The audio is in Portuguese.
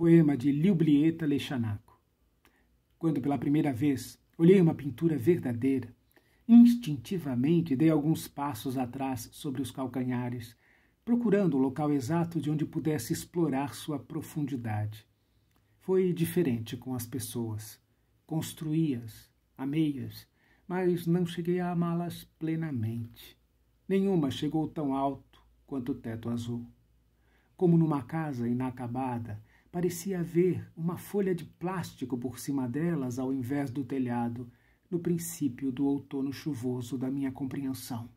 poema de Liublieta Leixanaco. Quando pela primeira vez olhei uma pintura verdadeira, instintivamente dei alguns passos atrás sobre os calcanhares, procurando o local exato de onde pudesse explorar sua profundidade. Foi diferente com as pessoas. Construí-as, amei-as, mas não cheguei a amá-las plenamente. Nenhuma chegou tão alto quanto o teto azul. Como numa casa inacabada, Parecia haver uma folha de plástico por cima delas ao invés do telhado, no princípio do outono chuvoso da minha compreensão.